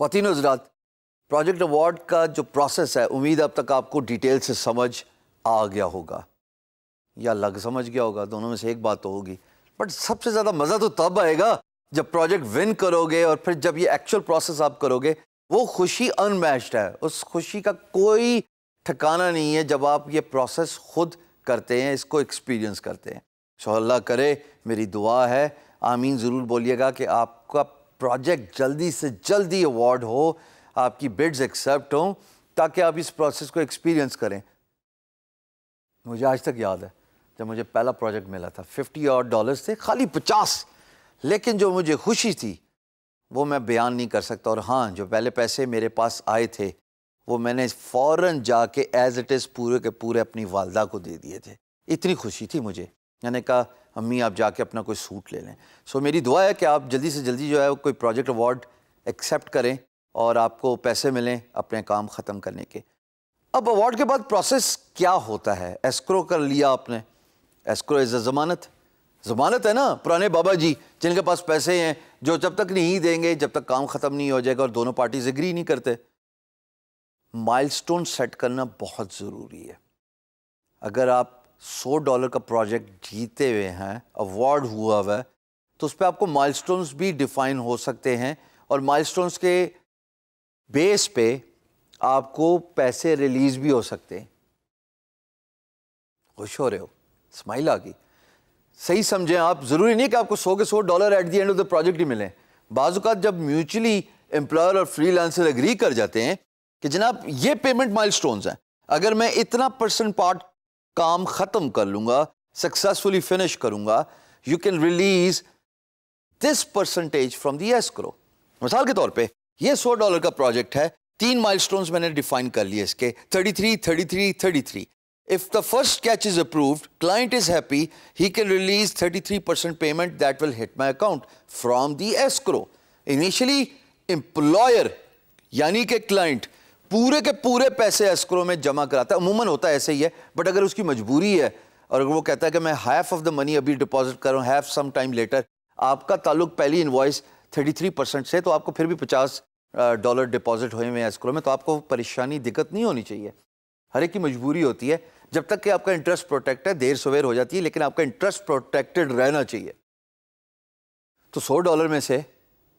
खातिन हजरात project award का जो प्रोसेस है उम्मीद अब तक आपको डिटेल से समझ आ गया होगा या लग समझ गया होगा दोनों में से एक बात तो होगी बट सबसे ज़्यादा मज़ा तो तब आएगा जब प्रोजेक्ट विन करोगे और फिर जब ये एक्चुअल प्रोसेस आप करोगे वो खुशी अनमैच्ड है उस खुशी का कोई ठिकाना नहीं है जब आप ये प्रोसेस खुद करते हैं इसको एक्सपीरियंस करते हैं सो अल्लाह करे मेरी दुआ है आमीन ज़रूर बोलिएगा कि आप प्रोजेक्ट जल्दी से जल्दी अवार्ड हो आपकी बिड्स एक्सेप्ट हो ताकि आप इस प्रोसेस को एक्सपीरियंस करें मुझे आज तक याद है जब मुझे पहला प्रोजेक्ट मिला था फिफ्टी और डॉलर्स थे खाली पचास लेकिन जो मुझे खुशी थी वो मैं बयान नहीं कर सकता और हाँ जो पहले पैसे मेरे पास आए थे वो मैंने फ़ौर जाके एज़ इट इज़ पूरे के पूरे अपनी वालदा को दे दिए थे इतनी खुशी थी मुझे मैंने कहा अम्मी आप जाके अपना कोई सूट ले लें सो so, मेरी दुआ है कि आप जल्दी से जल्दी जो है कोई प्रोजेक्ट अवार्ड एक्सेप्ट करें और आपको पैसे मिलें अपने काम ख़त्म करने के अब अवार्ड के बाद प्रोसेस क्या होता है एस्क्रो कर लिया आपने एस्क्रो इज़ अ ज़मानत ज़मानत है ना पुराने बाबा जी जिनके पास पैसे हैं जो जब तक नहीं देंगे जब तक काम ख़त्म नहीं हो जाएगा और दोनों पार्टीज एग्री नहीं करते माइलस्टोन सेट करना बहुत ज़रूरी है अगर आप सौ डॉलर का प्रोजेक्ट जीते हुए हैं अवार्ड हुआ हुआ है तो उस पर आपको माइलस्टोन्स भी डिफाइन हो सकते हैं और माइलस्टोन्स के बेस पे आपको पैसे रिलीज भी हो सकते हैं खुश हो रहे हो स्माइल आ गई सही समझें आप ज़रूरी नहीं कि आपको सौ के सौ dollar at the end of the project ही मिले बाज़ात जब म्यूचुअली एम्प्लॉयर और फ्री एग्री कर जाते हैं कि जनाब ये पेमेंट माइलस्टोन्स हैं अगर मैं इतना परसेंट पार्ट काम खत्म कर लूंगा सक्सेसफुली फिनिश करूंगा you can release this percentage from the escrow मिसाल के तौर पर यह सौ डॉलर का प्रोजेक्ट है तीन माइल स्टोन मैंने डिफाइन कर लिया इसके thirty thirty three three thirty three if the first catch is approve client is happy he can release thirty three percent payment that will hit my account from the escrow initially employer यानी के client पूरे के पूरे पैसे escrow में जमा कराता है अमूमन होता है ऐसे ही है बट अगर उसकी मजबूरी है और अगर वो कहता है कि मैं हाफ ऑफ द मनी अभी डिपॉजिट कर रहा हूँ सम टाइम लेटर आपका ताल्लुक पहली इन्वॉइस 33 परसेंट से तो आपको फिर भी 50 डॉलर डिपॉजिट हुए हुए एस्क्रो में तो आपको परेशानी दिक्कत नहीं होनी चाहिए हर एक की मजबूरी होती है जब तक कि आपका इंटरेस्ट प्रोटेक्ट है देर सवेर हो जाती है लेकिन आपका इंटरेस्ट प्रोटेक्टेड रहना चाहिए तो सौ डॉलर में से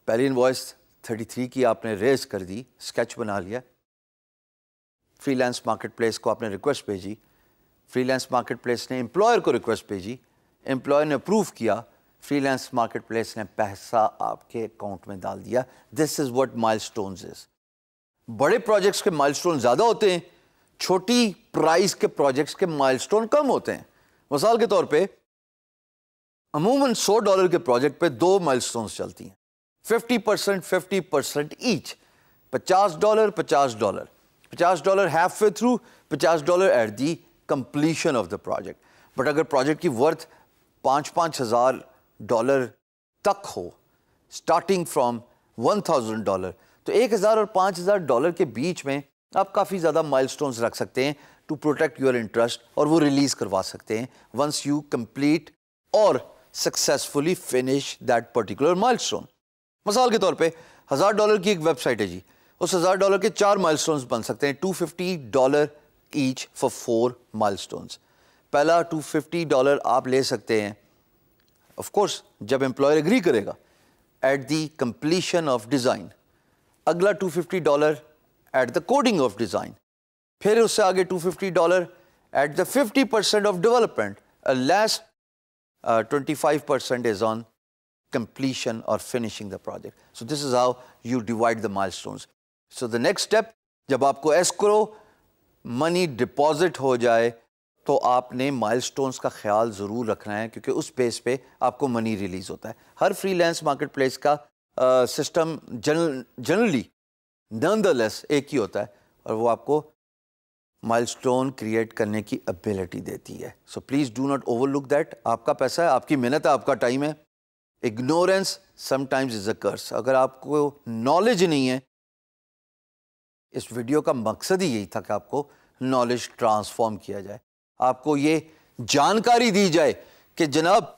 पहली इन्वॉइस थ्री की आपने रेज कर दी स्केच बना लिया फ्रीलांस मार्केटप्लेस को आपने रिक्वेस्ट भेजी फ्रीलांस मार्केटप्लेस ने एम्प्लॉयर को रिक्वेस्ट भेजी एम्प्लॉयर ने अप्रूव किया फ्रीलांस मार्केटप्लेस ने पैसा आपके अकाउंट में डाल दिया this is what milestones is बड़े प्रोजेक्ट्स के माइलस्टोन ज़्यादा होते हैं छोटी प्राइस के प्रोजेक्ट्स के माइलस्टोन कम होते हैं मिसाल के तौर पे अमूमन सौ डॉलर के प्रोजेक्ट पे दो माइलस्टोन्स चलती हैं fifty percent fifty percent each पचास डॉलर पचास dollar 50 dollar half way through 50 dollar at the completion of the project but अगर प्रोजेक्ट की वर्थ पाँच पाँच हज़ार डॉलर तक हो starting from one thousand dollar तो एक हज़ार और पाँच हज़ार डॉलर के बीच में आप काफ़ी ज़्यादा माइलस्टोन्स रख सकते हैं टू प्रोटेक्ट योर इंटरेस्ट और वो रिलीज़ करवा सकते हैं वंस यू कंप्लीट और successfully finish that particular milestone मिसाल के तौर पे हज़ार डॉलर की एक वेबसाइट है जी उस हज़ार डॉलर के चार माइल बन सकते हैं two fifty dollar each for four mile पहला टू फिफ्टी डॉलर आप ले सकते हैं ऑफ कोर्स जब एम्प्लॉयर एग्री करेगा at the completion of design अगला two fifty dollar at the coding of design फिर उससे आगे two fifty dollar at the fifty percent of development less twenty five percent is on और finishing the project so this is how you divide the mile milestones. So the next step जब आपको escrow money deposit हो जाए तो आपने milestones का ख्याल ज़रूर रखना है क्योंकि उस बेस पे आपको मनी रिलीज़ होता है हर फ्रीलांस मार्केट प्लेस का सिस्टम जनरली नंदलेस एक ही होता है और वो आपको माइलस्टोन क्रिएट करने की एबिलिटी देती है so please do not overlook that आपका पैसा है आपकी मेहनत है आपका टाइम है ignorance sometimes is a curse अगर आपको नॉलेज नहीं है इस वीडियो का मकसद ही यही था कि आपको नॉलेज ट्रांसफॉर्म किया जाए आपको ये जानकारी दी जाए कि जनाब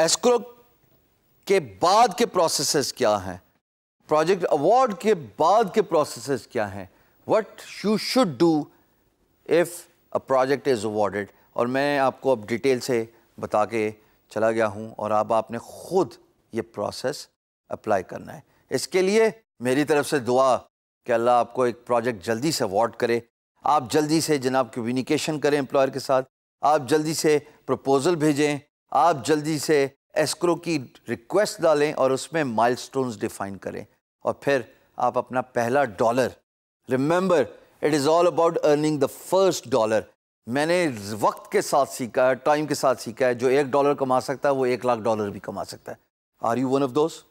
एस्क्रो के बाद के प्रोसेसेस क्या हैं प्रोजेक्ट अवार्ड के बाद के प्रोसेसेस क्या हैं what you should do if a project is awarded और मैं आपको अब डिटेल से बता के चला गया हूं और अब आपने खुद ये प्रोसेस अप्लाई करना है इसके लिए मेरी तरफ से दुआ कि अल्लाह आपको एक प्रोजेक्ट जल्दी से अवार्ड करे आप जल्दी से जनाब कम्युनिकेशन करें एम्प्लॉयर के साथ आप जल्दी से प्रपोज़ल भेजें आप जल्दी से एस्क्रो की रिक्वेस्ट डालें और उसमें माइलस्टोन्स डिफाइन करें और फिर आप अपना पहला dollar remember it is all about earning the first dollar मैंने वक्त के साथ सीखा है टाइम के साथ सीखा है जो एक डॉलर कमा सकता है वो एक लाख डॉलर भी कमा सकता है आर यू वन ऑफ दोस्त